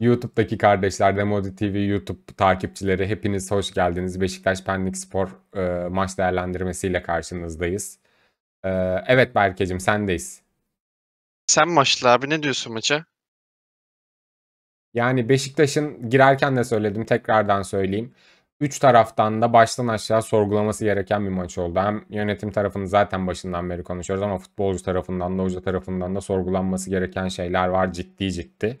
YouTube'daki kardeşler, Demodi TV YouTube takipçileri hepiniz hoş geldiniz. Beşiktaş Pendik Spor e, maç değerlendirmesiyle karşınızdayız. E, evet Berke'cim sendeyiz. Sen maçlı abi ne diyorsun maça? Yani Beşiktaş'ın girerken de söyledim tekrardan söyleyeyim. Üç taraftan da baştan aşağı sorgulaması gereken bir maç oldu. Hem yönetim tarafını zaten başından beri konuşuyoruz ama futbolcu tarafından da hoca tarafından da sorgulanması gereken şeyler var ciddi ciddi.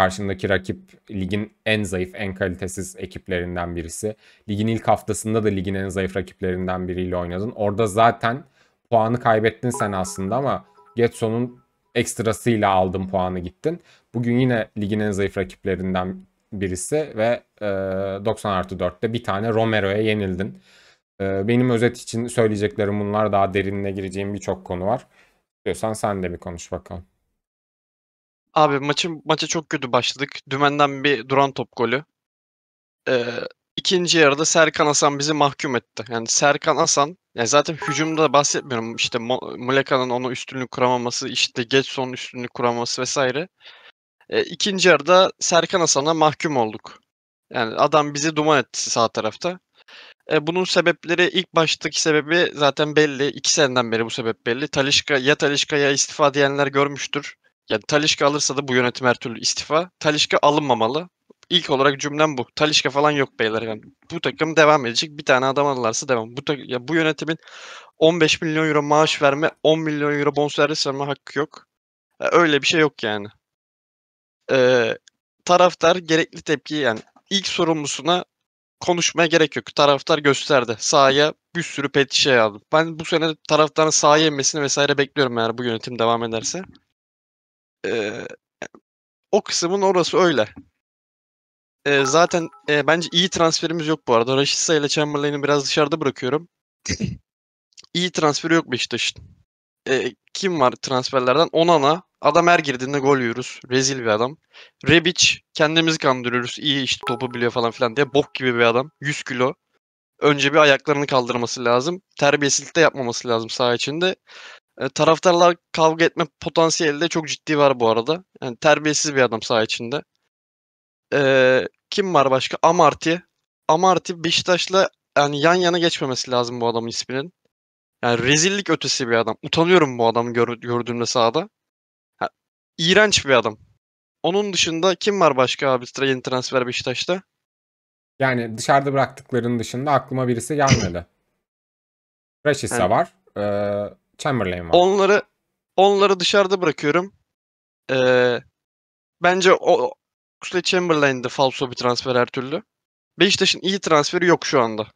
Karşındaki rakip ligin en zayıf, en kalitesiz ekiplerinden birisi. Ligin ilk haftasında da ligin en zayıf rakiplerinden biriyle oynadın. Orada zaten puanı kaybettin sen aslında ama Getson'un ekstrasıyla aldın puanı gittin. Bugün yine ligin en zayıf rakiplerinden birisi ve e, 90 artı 4'te bir tane Romero'ya yenildin. E, benim özet için söyleyeceklerim bunlar. Daha derinine gireceğim birçok konu var. İstiyorsan sen de bir konuş bakalım. Abi maçın maça çok kötü başladık. Dümenden bir duran top golü. Ee, ikinci yarıda Serkan Asan bizi mahkum etti. Yani Serkan Asan, yani zaten hücumda bahsetmiyorum İşte Muleka'nın onu üstünlük kuramaması, işte Getson'un üstünlük kuraması vesaire. E, ikinci yarıda Serkan Asana mahkum olduk. Yani adam bizi duman etti sağ tarafta. E, bunun sebepleri ilk baştaki sebebi zaten belli. İki seneden beri bu sebep belli. Talişka ya Talişka ya istifa diyenler görmüştür. Yani Talişka alırsa da bu yönetim her türlü istifa. Talişka alınmamalı. İlk olarak cümlem bu. Talişka falan yok beyler. Yani bu takım devam edecek. Bir tane adam alırlarsa devam. Bu, ya bu yönetimin 15 milyon euro maaş verme, 10 milyon euro bonservis verme hakkı yok. Yani öyle bir şey yok yani. Ee, taraftar gerekli tepki yani ilk sorumlusuna konuşmaya gerek yok. Taraftar gösterdi. Sahaya bir sürü pet şey aldı. Ben bu sene taraftarın sahaya inmesini vesaire bekliyorum eğer bu yönetim devam ederse o kısmın orası öyle. E, zaten e, bence iyi transferimiz yok bu arada. Rashica ile Chamberlain'i biraz dışarıda bırakıyorum. İyi transferi yok Beşiktaş'ın. E, kim var transferlerden? Onana. Adam her girdiğinde gol yiyoruz. Rezil bir adam. Rebic kendimizi kandırıyoruz. İyi işte topu biliyor falan filan diye. Bok gibi bir adam. 100 kilo. Önce bir ayaklarını kaldırması lazım. Terbiyesizlik de yapmaması lazım saha içinde. E, taraftarla kavga etme potansiyeli de çok ciddi var bu arada. Yani terbiyesiz bir adam saha içinde. E, kim var başka? Amarty. Amarty Beşiktaş'la yani yan yana geçmemesi lazım bu adamın isminin. Yani rezillik ötesi bir adam. Utanıyorum bu adamı gör, gördüğümde sahada. Ha, iğrenç bir adam. Onun dışında kim var başka abi yeni transfer Beşiktaş'ta? Yani dışarıda bıraktıklarının dışında aklıma birisi gelmedi. Raşisa evet. var. Ee, Chamberlain var. Onları onları dışarıda bırakıyorum. Ee, bence o Oxley Chamberlain'de falso bir transfer her türlü. Beşiktaş'ın iyi transferi yok şu anda.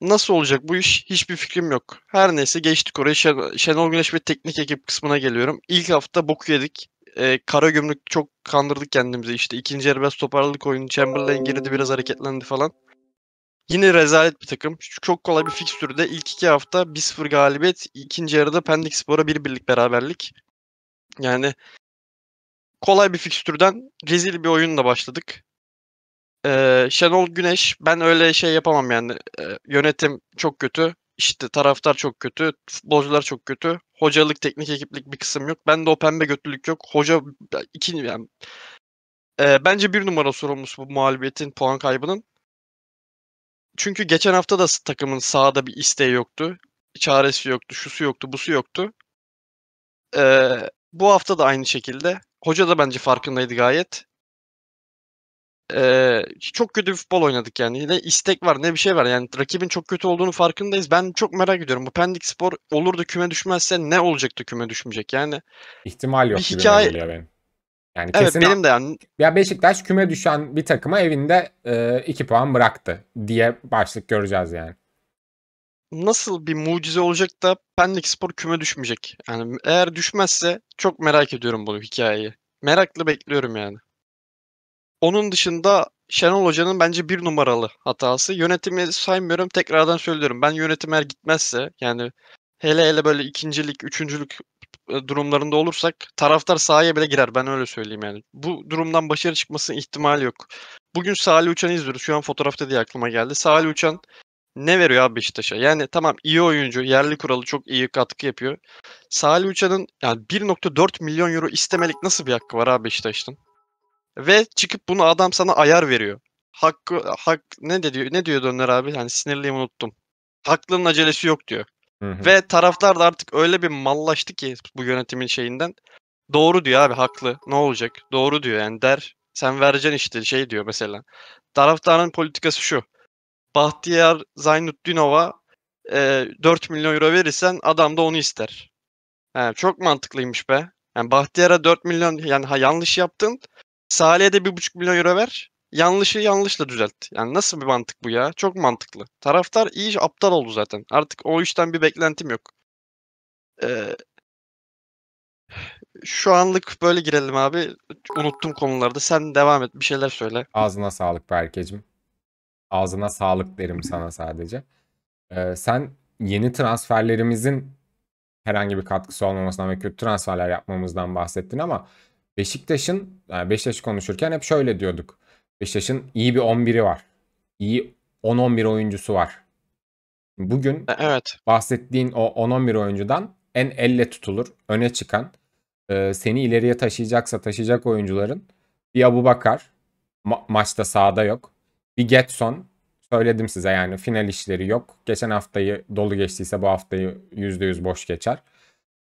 Nasıl olacak bu iş? Hiçbir fikrim yok. Her neyse geçtik oraya. Şen Şenol Güneş ve teknik ekip kısmına geliyorum. İlk hafta bok yedik. Ee, kara gömlek çok kandırdık kendimizi işte. İkinci yarı biraz toparladık oyunu. Chamberlain girdi biraz hareketlendi falan. Yine rezalet bir takım. Çok kolay bir fikstürde ilk iki hafta 1-0 galibiyet. ikinci yarıda Pendik Spor'a bir birlik beraberlik. Yani kolay bir fikstürden rezil bir oyunla başladık. Ee, Şenol Güneş ben öyle şey yapamam yani. Ee, yönetim çok kötü. İşte taraftar çok kötü. Futbolcular çok kötü. Hocalık, teknik ekiplik bir kısım yok. Ben de o pembe götlülük yok. Hoca iki yani. Ee, bence bir numara sorumlusu bu mağlubiyetin, puan kaybının. Çünkü geçen hafta da takımın sahada bir isteği yoktu. Çaresi yoktu, şusu yoktu, busu yoktu. Ee, bu hafta da aynı şekilde. Hoca da bence farkındaydı gayet. Ee, çok kötü bir futbol oynadık yani. Ne istek var ne bir şey var. Yani rakibin çok kötü olduğunu farkındayız. Ben çok merak ediyorum. Bu Pendik Spor olur da küme düşmezse ne olacaktı küme düşmeyecek yani. İhtimal yok bir gibi hikaye... geliyor benim. Yani evet kesin benim de yani. Ya Beşiktaş küme düşen bir takıma evinde 2 e, puan bıraktı diye başlık göreceğiz yani. Nasıl bir mucize olacak da Pendik Spor küme düşmeyecek. Yani eğer düşmezse çok merak ediyorum bu hikayeyi. Meraklı bekliyorum yani. Onun dışında Şenol Hoca'nın bence bir numaralı hatası. Yönetimi saymıyorum tekrardan söylüyorum. Ben yönetim eğer gitmezse yani hele hele böyle ikincilik, üçüncülük e, durumlarında olursak taraftar sahaya bile girer. Ben öyle söyleyeyim yani. Bu durumdan başarı çıkmasının ihtimali yok. Bugün Salih Uçan'ı izliyoruz. Şu an fotoğrafta diye aklıma geldi. Salih Uçan ne veriyor abi Beşiktaş'a? Yani tamam iyi oyuncu, yerli kuralı çok iyi katkı yapıyor. Salih Uçan'ın yani 1.4 milyon euro istemelik nasıl bir hakkı var abi Beşiktaş'ın? Ve çıkıp bunu adam sana ayar veriyor. Hakkı hak ne diyor? Ne diyor Döner abi? Hani sinirliyim unuttum. Haklının acelesi yok diyor. Ve taraflar da artık öyle bir mallaştı ki bu yönetimin şeyinden. Doğru diyor abi haklı. Ne olacak? Doğru diyor yani der. Sen vereceksin işte şey diyor mesela. Taraftarın politikası şu. Bahtiyar Zaynut Dinova e, 4 milyon euro verirsen adam da onu ister. Yani çok mantıklıymış be. Yani Bahtiyar'a 4 milyon yani ha, yanlış yaptın. Salih'e de 1,5 milyon euro ver yanlışı yanlışla düzelt. Yani nasıl bir mantık bu ya? Çok mantıklı. Taraftar iyi aptal oldu zaten. Artık o işten bir beklentim yok. Ee, şu anlık böyle girelim abi. Unuttum konularda. Sen devam et. Bir şeyler söyle. Ağzına sağlık Berkeciğim. Ağzına sağlık derim sana sadece. Ee, sen yeni transferlerimizin herhangi bir katkısı olmamasından ve kötü transferler yapmamızdan bahsettin ama Beşiktaş'ın, yani Beşiktaş konuşurken hep şöyle diyorduk. Beşiktaş'ın iyi bir 11'i var. İyi 10-11 oyuncusu var. Bugün e, evet. bahsettiğin o 10-11 oyuncudan en elle tutulur, öne çıkan, e, seni ileriye taşıyacaksa taşıyacak oyuncuların bir Abu Bakar, ma- maçta sahada yok. Bir Getson, söyledim size yani final işleri yok. Geçen haftayı dolu geçtiyse bu haftayı %100 boş geçer.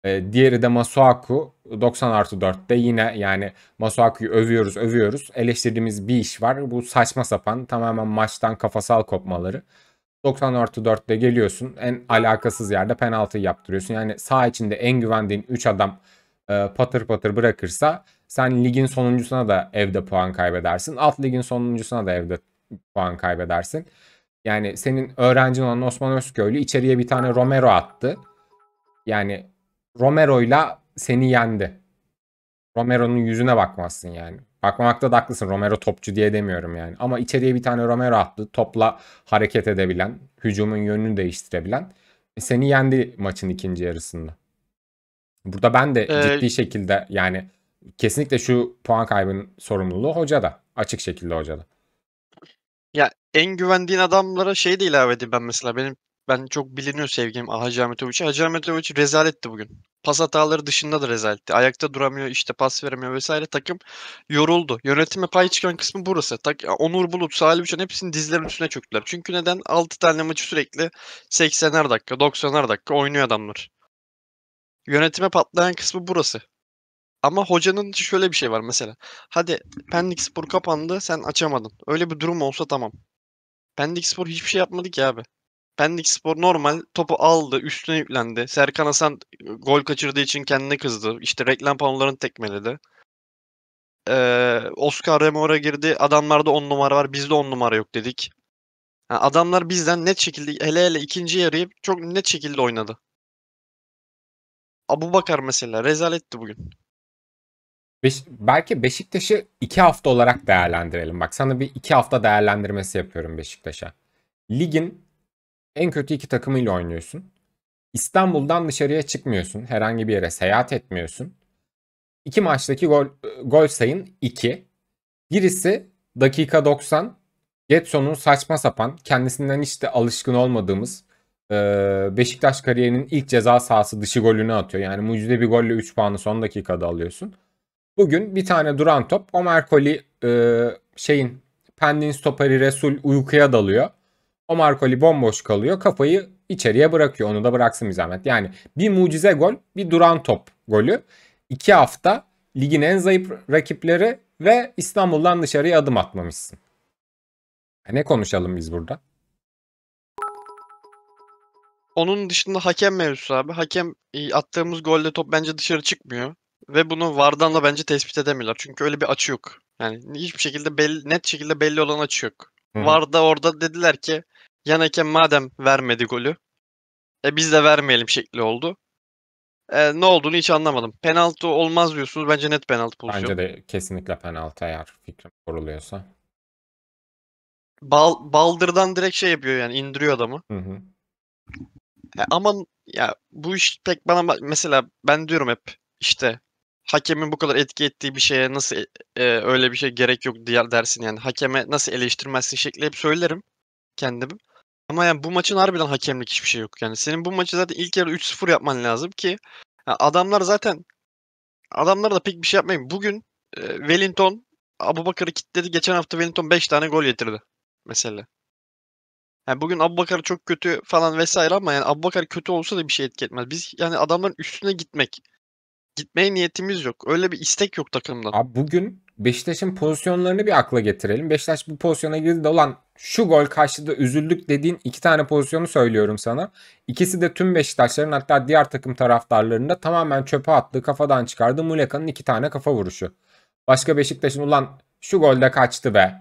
Ee, diğeri de Masuaku 90 artı 4'te yine yani Masuaku'yu övüyoruz övüyoruz. Eleştirdiğimiz bir iş var. Bu saçma sapan tamamen maçtan kafasal kopmaları. 90 artı 4'te geliyorsun en alakasız yerde penaltı yaptırıyorsun. Yani sağ içinde en güvendiğin 3 adam e, patır patır bırakırsa sen ligin sonuncusuna da evde puan kaybedersin. Alt ligin sonuncusuna da evde puan kaybedersin. Yani senin öğrencin olan Osman Özköylü içeriye bir tane Romero attı. Yani Romero'yla seni yendi. Romero'nun yüzüne bakmazsın yani. Bakmamakta da haklısın. Romero topçu diye demiyorum yani. Ama içeriye bir tane Romero attı. Topla hareket edebilen, hücumun yönünü değiştirebilen. E, seni yendi maçın ikinci yarısında. Burada ben de ee... ciddi şekilde yani kesinlikle şu puan kaybının sorumluluğu hocada. Açık şekilde hocada. Ya en güvendiğin adamlara şey de ilave edeyim ben mesela. Benim ben çok biliniyor sevgilim Hacı Ahmetoviç. Hacı Ahmetoviç rezaletti bugün. Pas hataları dışında da rezaletti. Ayakta duramıyor, işte pas veremiyor vesaire. Takım yoruldu. Yönetime pay çıkan kısmı burası. Tak Onur Bulut, Salih Uçan hepsinin dizlerinin üstüne çöktüler. Çünkü neden? 6 tane maçı sürekli 80'er dakika, 90'er dakika oynuyor adamlar. Yönetime patlayan kısmı burası. Ama hocanın şöyle bir şey var mesela. Hadi Pendik Spor kapandı sen açamadın. Öyle bir durum olsa tamam. Pendik Spor hiçbir şey yapmadı ki abi. Pendik Spor normal topu aldı, üstüne yüklendi. Serkan Hasan gol kaçırdığı için kendine kızdı. İşte reklam panolarını tekmeledi. Ee, Oscar Remora girdi. Adamlarda 10 numara var, bizde 10 numara yok dedik. Yani adamlar bizden net şekilde hele hele ikinci yarıyı çok net şekilde oynadı. Abu Bakar mesela rezaletti bugün. Beş, belki Beşiktaş'ı iki hafta olarak değerlendirelim. Bak sana bir iki hafta değerlendirmesi yapıyorum Beşiktaş'a. Ligin en kötü iki takımıyla oynuyorsun. İstanbul'dan dışarıya çıkmıyorsun. Herhangi bir yere seyahat etmiyorsun. İki maçtaki gol, gol sayın iki. Birisi dakika 90 Getson'un saçma sapan kendisinden hiç de alışkın olmadığımız Beşiktaş kariyerinin ilk ceza sahası dışı golünü atıyor. Yani mucize bir golle 3 puanı son dakikada alıyorsun. Bugün bir tane duran top Omer Koli şeyin Pendin stoperi Resul uykuya dalıyor. O Markoli bomboş kalıyor. Kafayı içeriye bırakıyor. Onu da bıraksın bir zahmet. Yani bir mucize gol, bir duran top golü. İki hafta ligin en zayıf rakipleri ve İstanbul'dan dışarıya adım atmamışsın. E, ne konuşalım biz burada? Onun dışında hakem mevzusu abi. Hakem e, attığımız golde top bence dışarı çıkmıyor. Ve bunu vardan da bence tespit edemiyorlar. Çünkü öyle bir açı yok. Yani hiçbir şekilde belli, net şekilde belli olan açı yok. Hı-hı. Varda orada dediler ki Yan hakem madem vermedi golü e biz de vermeyelim şekli oldu. E, ne olduğunu hiç anlamadım. Penaltı olmaz diyorsunuz. Bence net penaltı pozisyon. Bence de kesinlikle penaltı eğer fikrim soruluyorsa. Bal, baldırdan direkt şey yapıyor yani indiriyor adamı. Hı hı. E, ama ya bu iş pek bana mesela ben diyorum hep işte hakemin bu kadar etki ettiği bir şeye nasıl e, e öyle bir şey gerek yok diye dersin yani hakeme nasıl eleştirmezsin şekli hep söylerim kendimi. Ama yani bu maçın harbiden hakemlik hiçbir şey yok. Yani senin bu maçı zaten ilk yarı 3-0 yapman lazım ki yani adamlar zaten adamlar da pek bir şey yapmayın. Bugün e, Wellington Abubakar'ı kilitledi. Geçen hafta Wellington 5 tane gol getirdi mesela. Yani bugün Abubakar çok kötü falan vesaire ama yani Abubakar kötü olsa da bir şey etki etmez. Biz yani adamların üstüne gitmek. Gitmeye niyetimiz yok. Öyle bir istek yok takımda. Abi bugün Beşiktaş'ın pozisyonlarını bir akla getirelim. Beşiktaş bu pozisyona girdi de olan şu gol karşıda üzüldük dediğin iki tane pozisyonu söylüyorum sana. İkisi de tüm Beşiktaşların hatta diğer takım taraftarlarında tamamen çöpe attığı kafadan çıkardığı Muleka'nın iki tane kafa vuruşu. Başka Beşiktaş'ın ulan şu golde kaçtı be.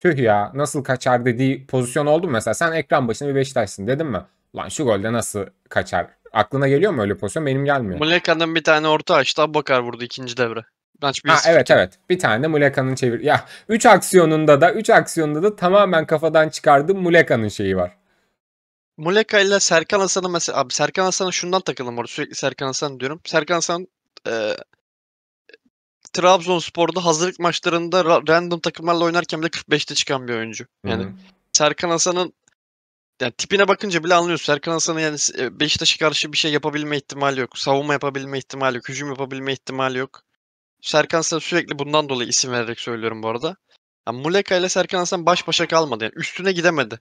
Tüh ya nasıl kaçar dediği pozisyon oldu mu? Mesela sen ekran başında bir Beşiktaş'sın dedin mi? Lan şu golde nasıl kaçar? Aklına geliyor mu öyle pozisyon? Benim gelmiyor. Muleka'nın bir tane orta açtı Abubakar vurdu ikinci devre. Branch ha, evet evet. Bir tane Muleka'nın çevir. Ya 3 aksiyonunda da 3 aksiyonunda da tamamen kafadan çıkardığım Muleka'nın şeyi var. Muleka ile Serkan Hasan'ın mesela abi Serkan Hasan'a şundan takalım orada sürekli Serkan Hasan diyorum. Serkan Hasan e, Trabzonspor'da hazırlık maçlarında random takımlarla oynarken bile 45'te çıkan bir oyuncu. Yani Hı-hı. Serkan Hasan'ın yani tipine bakınca bile anlıyorsun. Serkan Hasan'ın yani e, Beşiktaş'a karşı bir şey yapabilme ihtimali yok. Savunma yapabilme ihtimali yok. Hücum yapabilme ihtimali yok. Serkan Hasan sürekli bundan dolayı isim vererek söylüyorum bu arada. Yani Muleka ile Serkan Hasan baş başa kalmadı. Yani üstüne gidemedi.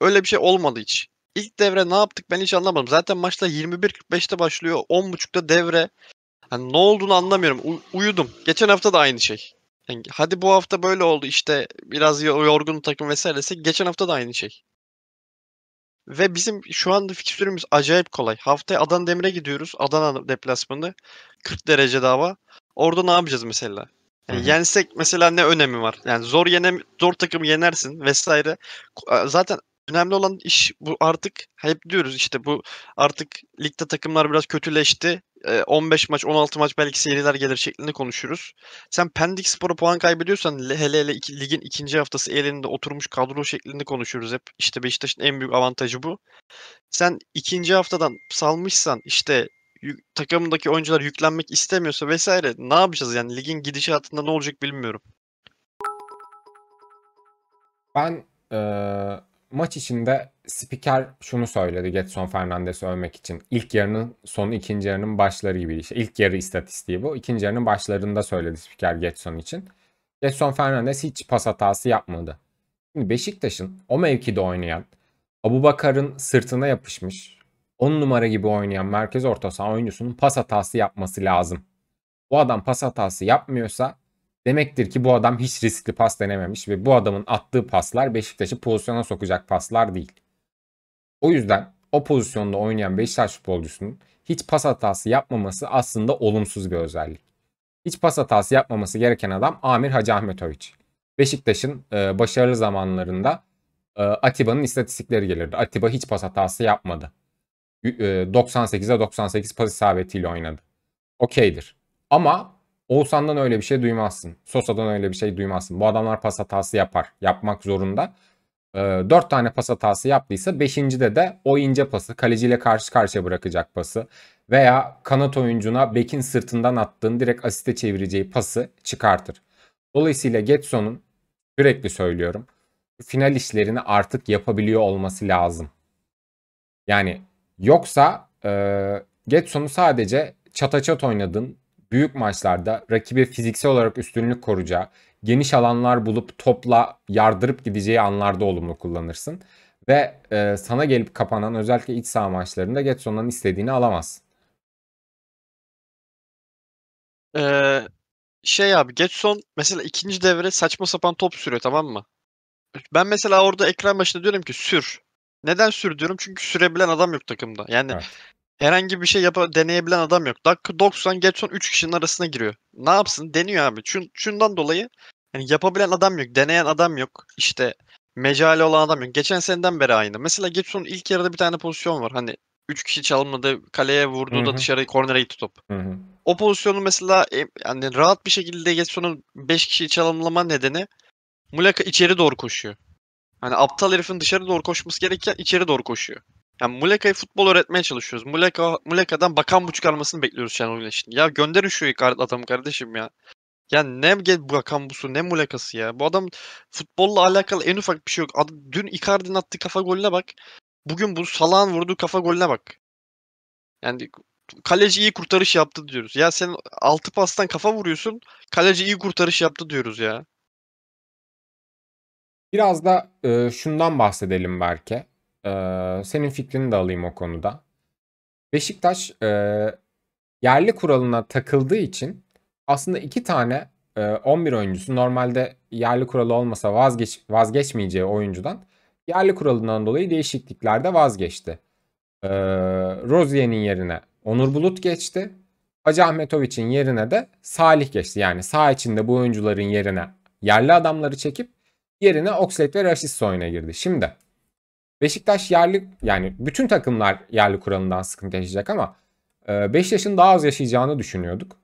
Öyle bir şey olmadı hiç. İlk devre ne yaptık ben hiç anlamadım. Zaten maçta 21.45'te başlıyor. 10.30'da devre. Yani ne olduğunu anlamıyorum. U- uyudum. Geçen hafta da aynı şey. Yani hadi bu hafta böyle oldu işte biraz yorgun takım vesairese. Geçen hafta da aynı şey. Ve bizim şu anda fikstürümüz acayip kolay. Haftaya Adana Demir'e gidiyoruz. Adana deplasmanı. 40 derece dava. Orada ne yapacağız mesela? Yani yensek mesela ne önemi var? Yani zor yene, zor takım yenersin vesaire. Zaten önemli olan iş bu artık hep diyoruz işte bu artık ligde takımlar biraz kötüleşti. 15 e, maç 16 maç belki seriler gelir şeklinde konuşuruz. Sen Pendik Spor'a puan kaybediyorsan hele hele iki, ligin ikinci haftası elinde oturmuş kadro şeklinde konuşuruz hep. İşte Beşiktaş'ın en büyük avantajı bu. Sen ikinci haftadan salmışsan işte takımdaki oyuncular yüklenmek istemiyorsa vesaire ne yapacağız yani ligin gidişatında ne olacak bilmiyorum. Ben e, maç içinde spiker şunu söyledi Getson Fernandes'i övmek için. İlk yarının sonu ikinci yarının başları gibi. İşte İlk yarı istatistiği bu. İkinci yarının başlarında söyledi spiker Getson için. Getson Fernandes hiç pas hatası yapmadı. Şimdi Beşiktaş'ın o mevkide oynayan Abu Bakar'ın sırtına yapışmış 10 numara gibi oynayan merkez orta saha oyuncusunun pas hatası yapması lazım. Bu adam pas hatası yapmıyorsa demektir ki bu adam hiç riskli pas denememiş ve bu adamın attığı paslar Beşiktaş'ı pozisyona sokacak paslar değil. O yüzden o pozisyonda oynayan Beşiktaş futbolcusunun hiç pas hatası yapmaması aslında olumsuz bir özellik. Hiç pas hatası yapmaması gereken adam Amir Hacı Ahmetoviç. Beşiktaş'ın e, başarılı zamanlarında e, Atiba'nın istatistikleri gelirdi. Atiba hiç pas hatası yapmadı. 98'e 98 pas isabetiyle oynadı. Okeydir. Ama Oğuzhan'dan öyle bir şey duymazsın. Sosa'dan öyle bir şey duymazsın. Bu adamlar pas hatası yapar. Yapmak zorunda. 4 e, tane pas hatası yaptıysa 5. de de o ince pası kaleciyle karşı karşıya bırakacak pası veya kanat oyuncuna bekin sırtından attığın direkt asiste çevireceği pası çıkartır. Dolayısıyla Getson'un sürekli söylüyorum final işlerini artık yapabiliyor olması lazım. Yani Yoksa e, Getson'u sadece çata çat oynadın. Büyük maçlarda rakibi fiziksel olarak üstünlük koruyacağı, geniş alanlar bulup topla yardırıp gideceği anlarda olumlu kullanırsın. Ve e, sana gelip kapanan özellikle iç saha maçlarında Getson'dan istediğini alamaz. Ee, şey abi Getson mesela ikinci devre saçma sapan top sürüyor tamam mı? Ben mesela orada ekran başında diyorum ki sür. Neden sür Çünkü sürebilen adam yok takımda. Yani evet. herhangi bir şey yap deneyebilen adam yok. Dakika 90 geç son 3 kişinin arasına giriyor. Ne yapsın? Deniyor abi. Şun, şundan dolayı yani yapabilen adam yok. Deneyen adam yok. İşte mecali olan adam yok. Geçen seneden beri aynı. Mesela Gibson'un ilk yarıda bir tane pozisyon var. Hani 3 kişi çalınmadı, kaleye vurdu da dışarı kornere gitti top. Hı-hı. O pozisyonu mesela e, yani rahat bir şekilde Getson'un 5 kişi çalımlama nedeni Muleka içeri doğru koşuyor. Hani aptal herifin dışarı doğru koşması gereken içeri doğru koşuyor. Yani Muleka'yı futbol öğretmeye çalışıyoruz. Muleka, Muleka'dan bakan bu çıkarmasını bekliyoruz Şenol Güneş'in. Ya gönderin şu ikarlı adamı kardeşim ya. Ya ne bakan busu ne Muleka'sı ya. Bu adam futbolla alakalı en ufak bir şey yok. Ad, dün Icardi'nin attığı kafa golüne bak. Bugün bu salağın vurduğu kafa golüne bak. Yani kaleci iyi kurtarış yaptı diyoruz. Ya sen altı pastan kafa vuruyorsun. Kaleci iyi kurtarış yaptı diyoruz ya. Biraz da e, şundan bahsedelim belki. E, senin fikrini de alayım o konuda. Beşiktaş e, yerli kuralına takıldığı için aslında iki tane e, 11 oyuncusu normalde yerli kuralı olmasa vazgeç vazgeçmeyeceği oyuncudan yerli kuralından dolayı değişikliklerde vazgeçti. E, Rozier'in yerine Onur Bulut geçti. Hacı Ahmetoviç'in yerine de Salih geçti. Yani sağ içinde bu oyuncuların yerine yerli adamları çekip Yerine Oxlade ve Rashid oyuna girdi. Şimdi Beşiktaş yerli yani bütün takımlar yerli kuralından sıkıntı yaşayacak ama 5 e, yaşın daha az yaşayacağını düşünüyorduk.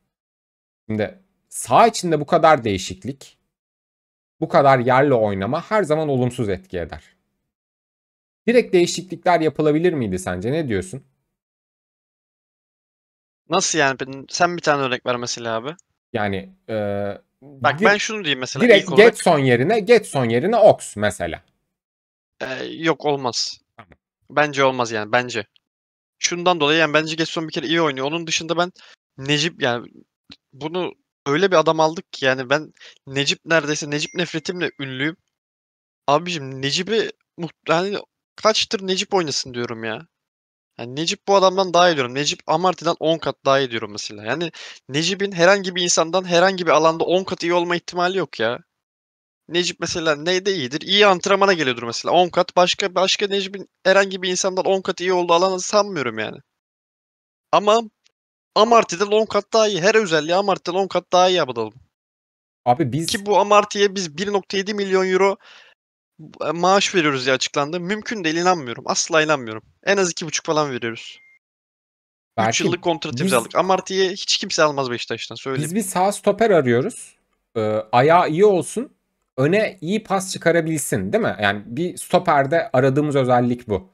Şimdi sağ içinde bu kadar değişiklik, bu kadar yerli oynama her zaman olumsuz etki eder. Direkt değişiklikler yapılabilir miydi sence? Ne diyorsun? Nasıl yani? Sen bir tane örnek ver mesela abi. Yani e, Bak Di ben şunu diyeyim mesela. Direkt olarak... Getson yerine Getson yerine Ox mesela. Ee, yok olmaz. Bence olmaz yani bence. Şundan dolayı yani bence Getson bir kere iyi oynuyor. Onun dışında ben Necip yani bunu öyle bir adam aldık ki yani ben Necip neredeyse Necip nefretimle ünlüyüm. Abicim Necip'i yani kaçtır Necip oynasın diyorum ya. Yani Necip bu adamdan daha iyi diyorum. Necip Amarty'den 10 kat daha iyi diyorum mesela. Yani Necip'in herhangi bir insandan herhangi bir alanda 10 kat iyi olma ihtimali yok ya. Necip mesela neyde iyidir? İyi antrenmana geliyordur mesela. 10 kat başka başka Necip'in herhangi bir insandan 10 kat iyi olduğu alanı sanmıyorum yani. Ama Amarty'den 10 kat daha iyi. Her özelliği Amarty'den 10 kat daha iyi yapalım. Abi biz... Ki bu Amarty'ye biz 1.7 milyon euro maaş veriyoruz diye açıklandı. Mümkün değil inanmıyorum. Asla inanmıyorum. En az iki buçuk falan veriyoruz. Belki 3 yıllık kontrat imzaladık. Amarty'yi hiç kimse almaz Beşiktaş'tan söyleyeyim. Biz bir sağ stoper arıyoruz. Ee, ayağı iyi olsun. Öne iyi pas çıkarabilsin değil mi? Yani bir stoperde aradığımız özellik bu.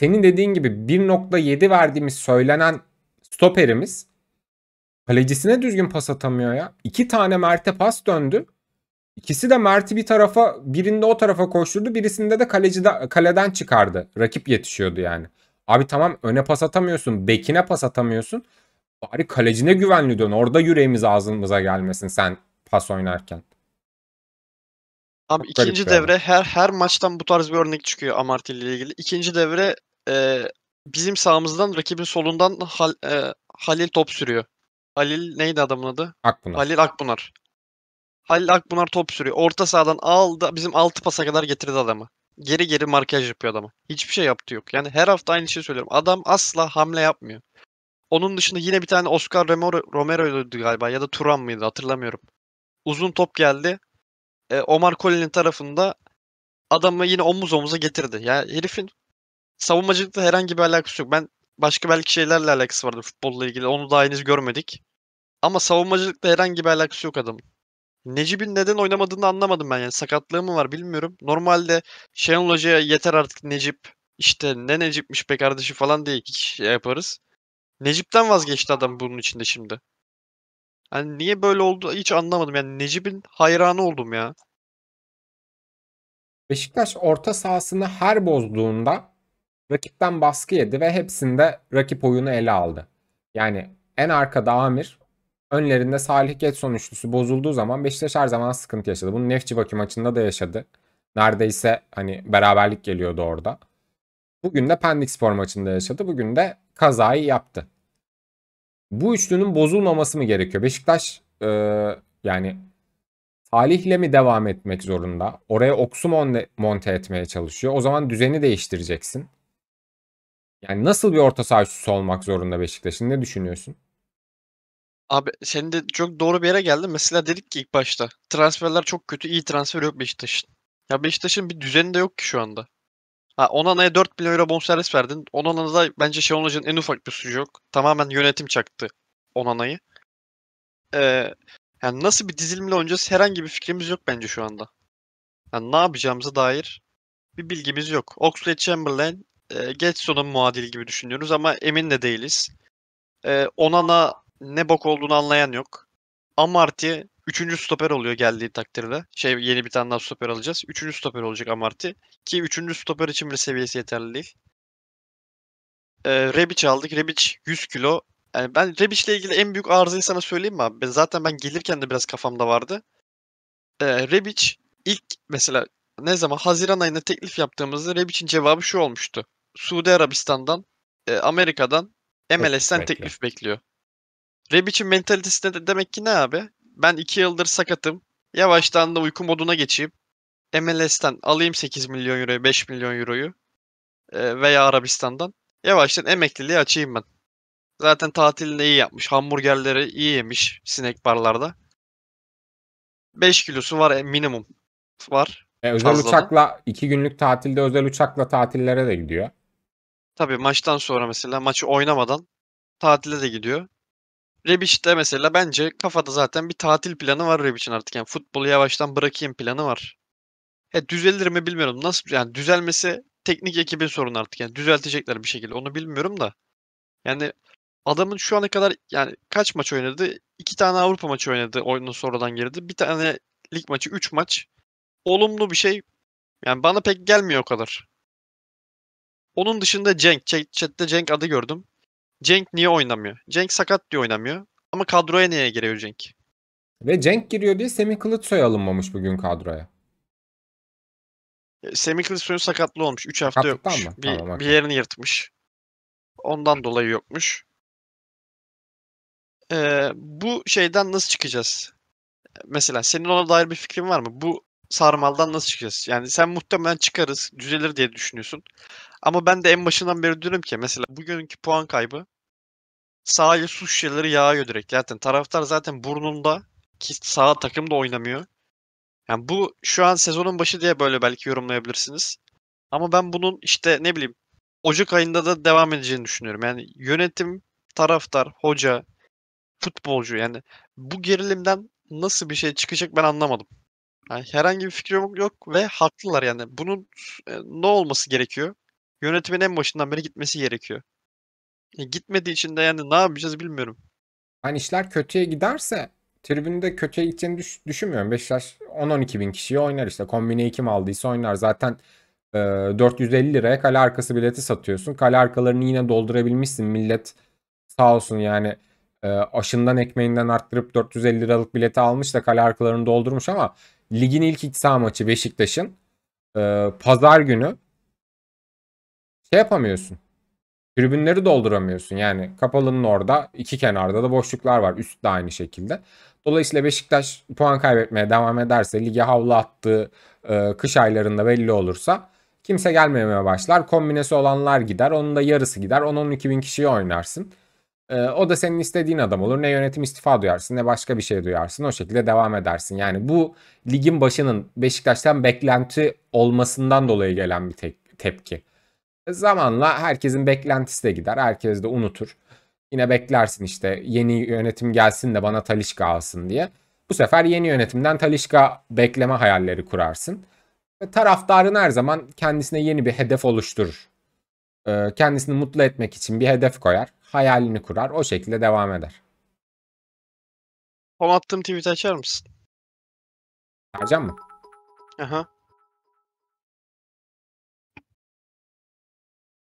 Senin dediğin gibi 1.7 verdiğimiz söylenen stoperimiz kalecisine düzgün pas atamıyor ya. İki tane Mert'e pas döndü. İkisi de Mert'i bir tarafa birinde o tarafa koşturdu birisinde de kaleci de kaleden çıkardı. Rakip yetişiyordu yani. Abi tamam öne pas atamıyorsun bekine pas atamıyorsun. Bari kalecine güvenli dön orada yüreğimiz ağzımıza gelmesin sen pas oynarken. Abi Çok ikinci devre her her maçtan bu tarz bir örnek çıkıyor Amartya ile ilgili. İkinci devre e, bizim sağımızdan rakibin solundan Hal, e, Halil top sürüyor. Halil neydi adamın adı? Akbunar. Halil Akpınar. Halil Akbunar top sürüyor. Orta sahadan aldı. Bizim 6 pasa kadar getirdi adamı. Geri geri markaj yapıyor adamı. Hiçbir şey yaptı yok. Yani her hafta aynı şeyi söylüyorum. Adam asla hamle yapmıyor. Onun dışında yine bir tane Oscar Romero, Romero'ydu galiba ya da Turan mıydı hatırlamıyorum. Uzun top geldi. E, Omar Colin'in tarafında adamı yine omuz omuza getirdi. Yani herifin savunmacılıkla herhangi bir alakası yok. Ben başka belki şeylerle alakası vardı futbolla ilgili. Onu daha henüz görmedik. Ama savunmacılıkla herhangi bir alakası yok adamın. Necip'in neden oynamadığını anlamadım ben yani. Sakatlığı mı var bilmiyorum. Normalde Şenol Hoca'ya yeter artık Necip. işte ne Necip'miş be kardeşi falan diye şey yaparız. Necip'ten vazgeçti adam bunun içinde şimdi. Hani niye böyle oldu hiç anlamadım. Yani Necip'in hayranı oldum ya. Beşiktaş orta sahasını her bozduğunda rakipten baskı yedi ve hepsinde rakip oyunu ele aldı. Yani en arkada Amir, Önlerinde Salih Getson üçlüsü bozulduğu zaman Beşiktaş her zaman sıkıntı yaşadı. Bunu Nefçi Bakü maçında da yaşadı. Neredeyse hani beraberlik geliyordu orada. Bugün de Pendik Spor maçında yaşadı. Bugün de kazayı yaptı. Bu üçlünün bozulmaması mı gerekiyor? Beşiktaş e, yani Salih'le mi devam etmek zorunda? Oraya oksu monte etmeye çalışıyor. O zaman düzeni değiştireceksin. Yani nasıl bir orta saha üçlüsü olmak zorunda Beşiktaş'ın? Ne düşünüyorsun? Abi sen de çok doğru bir yere geldin. Mesela dedik ki ilk başta transferler çok kötü. iyi transfer yok Beşiktaş'ın. Ya Beşiktaş'ın bir düzeni de yok ki şu anda. Ha Onana'ya 4 milyon euro bonservis verdin. Onana'da da bence şey olacağın en ufak bir suçu yok. Tamamen yönetim çaktı Onana'yı. Ee, yani nasıl bir dizilimle oynayacağız herhangi bir fikrimiz yok bence şu anda. Yani ne yapacağımıza dair bir bilgimiz yok. Oxlade Chamberlain e, Getson'un muadili gibi düşünüyoruz ama emin de değiliz. E, Onana ne bok olduğunu anlayan yok. Amarty 3. stoper oluyor geldiği takdirde. Şey yeni bir tane daha stoper alacağız. 3. stoper olacak Amarty Ki 3. stoper için bile seviyesi yeterli değil. Ee, Rebic aldık. Rebic 100 kilo. Yani ben Rebic'le ilgili en büyük arızayı sana söyleyeyim mi abi? Ben, zaten ben gelirken de biraz kafamda vardı. Ee, Rebic ilk mesela ne zaman Haziran ayında teklif yaptığımızda Rebic'in cevabı şu olmuştu. Suudi Arabistan'dan, e, Amerika'dan MLS'ten teklif bekliyor. Rebic'in mentalitesi ne de demek ki ne abi? Ben 2 yıldır sakatım. Yavaştan da uyku moduna geçeyim. MLS'ten alayım 8 milyon euroyu, 5 milyon euroyu e, veya Arabistan'dan. Yavaştan emekliliği açayım ben. Zaten tatilini iyi yapmış. Hamburgerleri iyi yemiş sinek barlarda. 5 kilosu var e, minimum. Var. E, özel Fazladan. uçakla 2 günlük tatilde özel uçakla tatillere de gidiyor. Tabii maçtan sonra mesela maçı oynamadan tatile de gidiyor. Rebic'te mesela bence kafada zaten bir tatil planı var Rebic'in artık. Yani futbolu yavaştan bırakayım planı var. He, düzelir mi bilmiyorum. Nasıl yani düzelmesi teknik ekibin sorunu artık. Yani düzeltecekler bir şekilde. Onu bilmiyorum da. Yani adamın şu ana kadar yani kaç maç oynadı? İki tane Avrupa maçı oynadı. Oyunun sonradan girdi. Bir tane lig maçı. Üç maç. Olumlu bir şey. Yani bana pek gelmiyor o kadar. Onun dışında Cenk. Chatte Cenk adı gördüm. Cenk niye oynamıyor? Cenk sakat diye oynamıyor. Ama kadroya niye giriyor Cenk? Ve Cenk giriyor diye Semih Kılıçsoy alınmamış bugün kadroya. E, Semih Kılıçsoy'un sakatlığı olmuş. 3 hafta Kaptan yokmuş. Mı? Bir, tamam, okay. bir yerini yırtmış. Ondan dolayı yokmuş. Ee, bu şeyden nasıl çıkacağız? Mesela senin ona dair bir fikrin var mı? Bu sarmaldan nasıl çıkacağız? Yani sen muhtemelen çıkarız, düzelir diye düşünüyorsun. Ama ben de en başından beri diyorum ki mesela bugünkü puan kaybı sahaya su şişeleri yağıyor direkt. Zaten taraftar zaten burnunda ki sağ takım da oynamıyor. Yani bu şu an sezonun başı diye böyle belki yorumlayabilirsiniz. Ama ben bunun işte ne bileyim Ocak ayında da devam edeceğini düşünüyorum. Yani yönetim, taraftar, hoca, futbolcu yani bu gerilimden nasıl bir şey çıkacak ben anlamadım. Yani herhangi bir fikrim yok, ve haklılar yani. Bunun e, ne olması gerekiyor? Yönetimin en başından beri gitmesi gerekiyor. E, gitmediği için de yani ne yapacağız bilmiyorum. Hani işler kötüye giderse tribünde kötüye gideceğini düş- düşünmüyorum. Beşiktaş 10-12 bin kişiyi oynar işte. Kombine kim aldıysa oynar. Zaten e, 450 liraya kale arkası bileti satıyorsun. Kale arkalarını yine doldurabilmişsin. Millet sağ olsun yani e, aşından ekmeğinden arttırıp 450 liralık bileti almış da kale arkalarını doldurmuş ama ligin ilk iç saha maçı Beşiktaş'ın e, pazar günü şey yapamıyorsun. Tribünleri dolduramıyorsun. Yani kapalının orada iki kenarda da boşluklar var. Üst de aynı şekilde. Dolayısıyla Beşiktaş puan kaybetmeye devam ederse lige havlu attığı e, kış aylarında belli olursa kimse gelmemeye başlar. Kombinesi olanlar gider. Onun da yarısı gider. 10-12 bin kişiyi oynarsın. E, o da senin istediğin adam olur. Ne yönetim istifa duyarsın ne başka bir şey duyarsın. O şekilde devam edersin. Yani bu ligin başının Beşiktaş'tan beklenti olmasından dolayı gelen bir te tepki. Zamanla herkesin beklentisi de gider. Herkes de unutur. Yine beklersin işte yeni yönetim gelsin de bana Talişka alsın diye. Bu sefer yeni yönetimden Talişka bekleme hayalleri kurarsın. Ve taraftarın her zaman kendisine yeni bir hedef oluşturur. Kendisini mutlu etmek için bir hedef koyar hayalini kurar. O şekilde devam eder. Son attığım tweet'i açar mısın? Açacağım mı? Aha.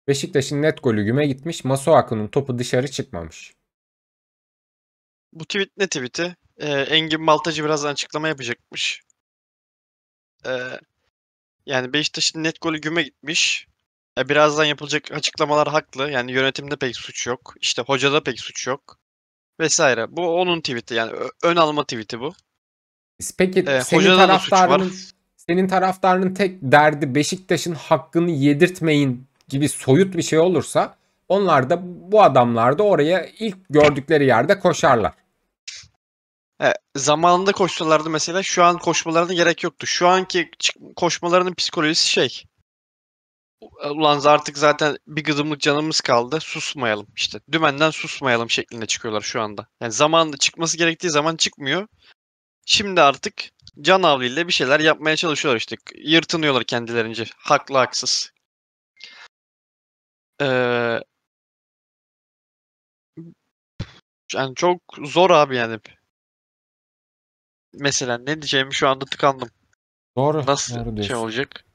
Beşiktaş'ın net golü güme gitmiş. Maso akının topu dışarı çıkmamış. Bu tweet ne tweet'i? Ee, Engin Baltacı birazdan açıklama yapacakmış. Ee, yani Beşiktaş'ın net golü güme gitmiş. E, birazdan yapılacak açıklamalar haklı. Yani yönetimde pek suç yok. İşte hocada pek suç yok. Vesaire. Bu onun tweet'i yani ön alma tweet'i bu. Peki e, senin taraftarının senin taraftarının tek derdi Beşiktaş'ın hakkını yedirtmeyin gibi soyut bir şey olursa onlar da bu adamlar da oraya ilk gördükleri yerde koşarlar. E, zamanında koşsalardı mesela şu an koşmalarına gerek yoktu. Şu anki koşmalarının psikolojisi şey ulan artık zaten bir gıdımlık canımız kaldı. Susmayalım işte. Dümenden susmayalım şeklinde çıkıyorlar şu anda. Yani zaman çıkması gerektiği zaman çıkmıyor. Şimdi artık can havliyle bir şeyler yapmaya çalışıyorlar işte. Yırtınıyorlar kendilerince. Haklı haksız. Ee, yani çok zor abi yani. Mesela ne diyeceğimi şu anda tıkandım. Doğru. Nasıl doğru şey olacak?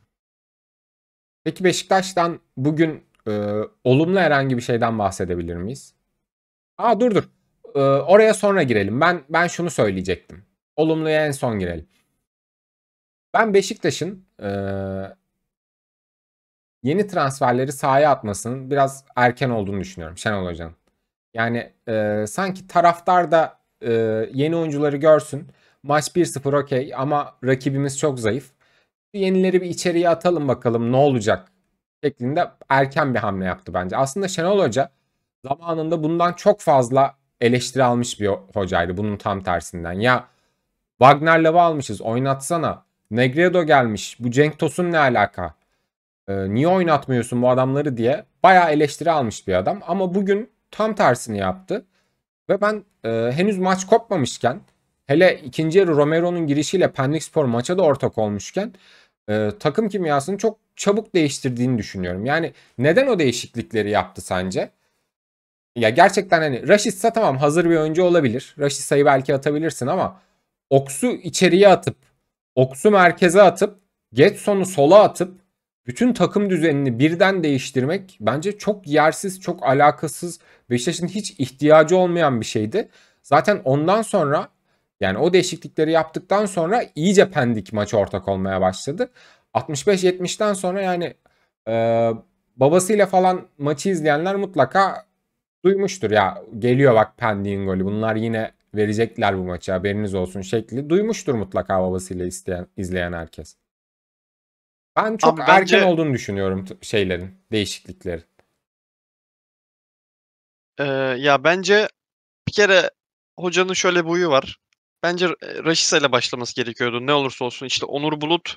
Peki Beşiktaş'tan bugün e, olumlu herhangi bir şeyden bahsedebilir miyiz? Aa dur dur. E, oraya sonra girelim. Ben ben şunu söyleyecektim. Olumluya en son girelim. Ben Beşiktaş'ın e, yeni transferleri sahaya atmasının biraz erken olduğunu düşünüyorum Şenol Hoca'nın. Yani e, sanki taraftar da e, yeni oyuncuları görsün. Maç 1-0 okey ama rakibimiz çok zayıf yenileri bir içeriye atalım bakalım ne olacak şeklinde erken bir hamle yaptı bence. Aslında Şenol Hoca zamanında bundan çok fazla eleştiri almış bir hocaydı bunun tam tersinden. Ya Wagner Lava almışız oynatsana. Negredo gelmiş. Bu Cenk Tosun ne alaka? Ee, niye oynatmıyorsun bu adamları diye bayağı eleştiri almış bir adam. Ama bugün tam tersini yaptı. Ve ben e, henüz maç kopmamışken Hele ikinci yarı Romero'nun girişiyle Pendikspor maça da ortak olmuşken e, takım kimyasını çok çabuk değiştirdiğini düşünüyorum. Yani neden o değişiklikleri yaptı sence? Ya gerçekten hani Rashidsa tamam hazır bir oyuncu olabilir. Raşitsa'yı belki atabilirsin ama Oksu içeriye atıp Oksu merkeze atıp Getson'u sola atıp bütün takım düzenini birden değiştirmek bence çok yersiz, çok alakasız, Beşiktaş'ın hiç ihtiyacı olmayan bir şeydi. Zaten ondan sonra yani o değişiklikleri yaptıktan sonra iyice Pendik maç ortak olmaya başladı. 65-70'ten sonra yani e, babasıyla falan maçı izleyenler mutlaka duymuştur ya geliyor bak Pendik'in golü bunlar yine verecekler bu maçı haberiniz olsun şekli duymuştur mutlaka babasıyla isteyen, izleyen herkes. Ben çok Abi erken bence... olduğunu düşünüyorum şeylerin değişiklikleri. Ee, ya bence bir kere hocanın şöyle bir huyu var bence e, Raşisa ile başlaması gerekiyordu. Ne olursa olsun işte Onur Bulut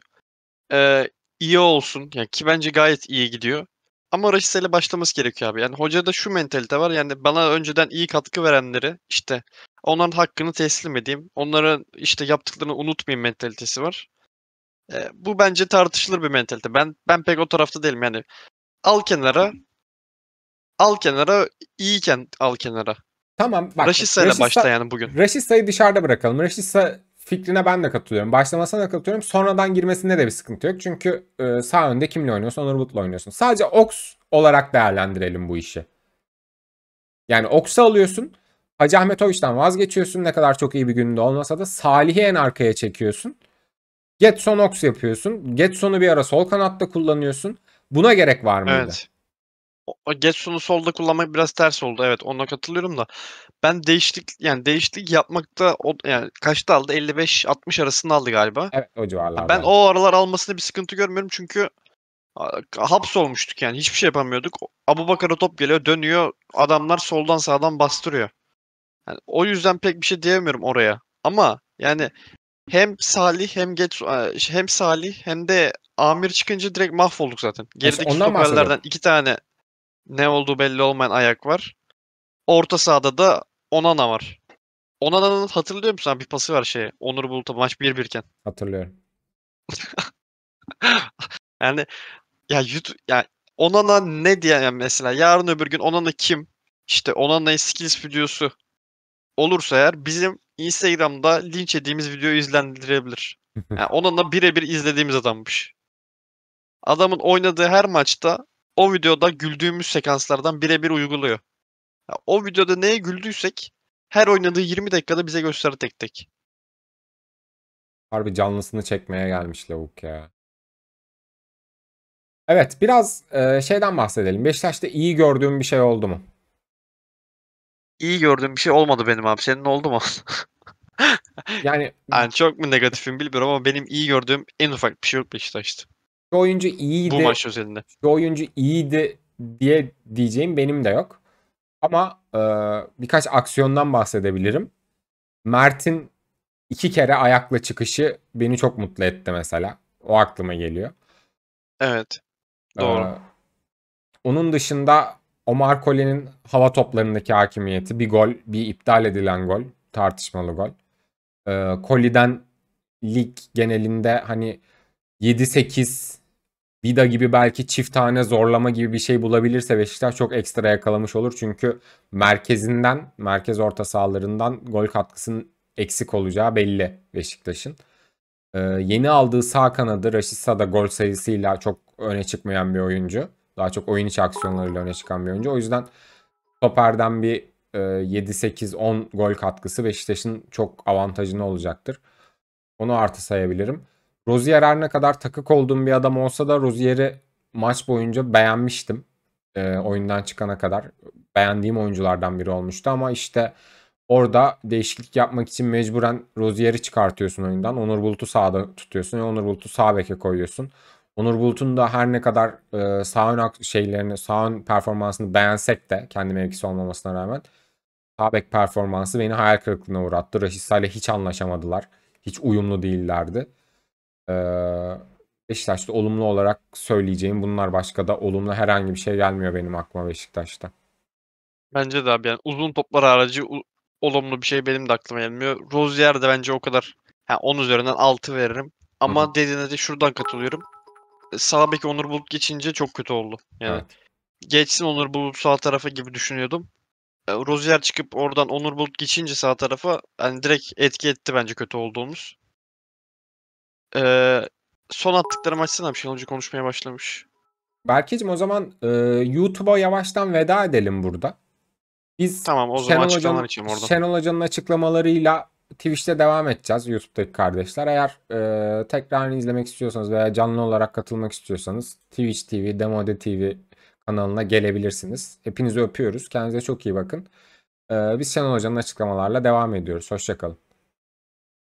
e, iyi olsun. Yani ki bence gayet iyi gidiyor. Ama Raşisa ile başlaması gerekiyor abi. Yani hocada şu mentalite var. Yani bana önceden iyi katkı verenleri işte onların hakkını teslim edeyim. onların işte yaptıklarını unutmayayım mentalitesi var. E, bu bence tartışılır bir mentalite. Ben ben pek o tarafta değilim. Yani al kenara al kenara iyiyken al kenara. Tamam bak. Raşitsa ile başlayalım bugün. Raşitsa'yı dışarıda bırakalım. Raşitsa fikrine ben de katılıyorum. Başlamasına da katılıyorum. Sonradan girmesinde de bir sıkıntı yok. Çünkü e, sağ önde kimle oynuyorsun? Onur Bulut'la oynuyorsun. Sadece Ox olarak değerlendirelim bu işi. Yani Ox'u alıyorsun. Hacı Ahmet Oğuz'dan vazgeçiyorsun. Ne kadar çok iyi bir günde olmasa da Salih'i en arkaya çekiyorsun. Getson Ox yapıyorsun. Getson'u bir ara sol kanatta kullanıyorsun. Buna gerek var mıydı? Evet o Getson'u solda kullanmak biraz ters oldu. Evet ona katılıyorum da. Ben değişiklik yani değişiklik yapmakta o yani kaçta aldı? 55 60 arasında aldı galiba. Evet o civarlarda. Ben o aralar almasında bir sıkıntı görmüyorum çünkü olmuştuk yani. Hiçbir şey yapamıyorduk. Abu Bakar'a top geliyor, dönüyor. Adamlar soldan sağdan bastırıyor. Yani o yüzden pek bir şey diyemiyorum oraya. Ama yani hem Salih hem geç hem Salih hem de Amir çıkınca direkt mahvolduk zaten. Gerideki stoperlerden iki tane ne olduğu belli olmayan ayak var. Orta sahada da Onana var. Onana'nın hatırlıyor musun? Bir pası var şey. Onur Bulut'a maç 1-1 iken. Hatırlıyorum. yani ya YouTube ya Onana ne diye yani mesela yarın öbür gün Onana kim? İşte Onana'nın skills videosu olursa eğer bizim Instagram'da linç ettiğimiz video izlendirebilir. Yani Onana birebir izlediğimiz adammış. Adamın oynadığı her maçta o videoda güldüğümüz sekanslardan birebir uyguluyor. o videoda neye güldüysek her oynadığı 20 dakikada bize gösterir tek tek. Harbi canlısını çekmeye gelmiş lavuk ya. Evet biraz e, şeyden bahsedelim. Beşiktaş'ta iyi gördüğüm bir şey oldu mu? İyi gördüğüm bir şey olmadı benim abi. Senin oldu mu? yani, yani çok mu negatifim bilmiyorum ama benim iyi gördüğüm en ufak bir şey yok Beşiktaş'ta şu oyuncu iyiydi. Bu maç özelinde. Şu oyuncu iyiydi diye diyeceğim benim de yok. Ama e, birkaç aksiyondan bahsedebilirim. Mert'in iki kere ayakla çıkışı beni çok mutlu etti mesela. O aklıma geliyor. Evet. Doğru. Ee, onun dışında Omar Colin'in hava toplarındaki hakimiyeti bir gol, bir iptal edilen gol, tartışmalı gol. Ee, Coli'den lig genelinde hani 7-8 Vida gibi belki çift tane zorlama gibi bir şey bulabilirse Beşiktaş çok ekstra yakalamış olur. Çünkü merkezinden, merkez orta sahalarından gol katkısının eksik olacağı belli Beşiktaş'ın. Ee, yeni aldığı sağ kanadı Raşitsa da gol sayısıyla çok öne çıkmayan bir oyuncu. Daha çok oyun içi aksiyonlarıyla öne çıkan bir oyuncu. O yüzden stoperden bir e, 7-8-10 gol katkısı Beşiktaş'ın çok avantajını olacaktır. Onu artı sayabilirim. Rozier her ne kadar takık olduğum bir adam olsa da Rozier'i maç boyunca beğenmiştim. E, oyundan çıkana kadar. Beğendiğim oyunculardan biri olmuştu ama işte orada değişiklik yapmak için mecburen Rozier'i çıkartıyorsun oyundan. Onur Bulut'u sağda tutuyorsun ve Onur Bulut'u sağ beke koyuyorsun. Onur Bulut'un da her ne kadar e, sağ ön şeylerini, sağ ön performansını beğensek de kendi mevkisi olmamasına rağmen sağ bek performansı beni hayal kırıklığına uğrattı. Raşit Sal'e hiç anlaşamadılar. Hiç uyumlu değillerdi. Beşiktaş'ta olumlu olarak söyleyeceğim bunlar başka da olumlu herhangi bir şey gelmiyor benim aklıma Beşiktaş'ta. Bence de abi yani uzun toplar aracı olumlu bir şey benim de aklıma gelmiyor. Rozier de bence o kadar yani 10 üzerinden 6 veririm. Ama Hı. dediğine de şuradan katılıyorum. E, sağ beki Onur Bulut geçince çok kötü oldu. Yani evet. geçsin Onur Bulut sağ tarafa gibi düşünüyordum. E, Rozier çıkıp oradan Onur Bulut geçince sağ tarafa yani direkt etki etti bence kötü olduğumuz. Ee, son attıklarım açsana bir şey olunca konuşmaya başlamış. Berkeciğim o zaman e, YouTube'a yavaştan veda edelim burada. Biz Tamam o zaman açıklamalar için orada. Şenol Hoca'nın açıklamalarıyla Twitch'te devam edeceğiz YouTube'daki kardeşler. Eğer e, tekrarını izlemek istiyorsanız veya canlı olarak katılmak istiyorsanız Twitch TV, Demode TV kanalına gelebilirsiniz. Hepinizi öpüyoruz. Kendinize çok iyi bakın. E, biz Şenol Hoca'nın açıklamalarla devam ediyoruz. Hoşçakalın.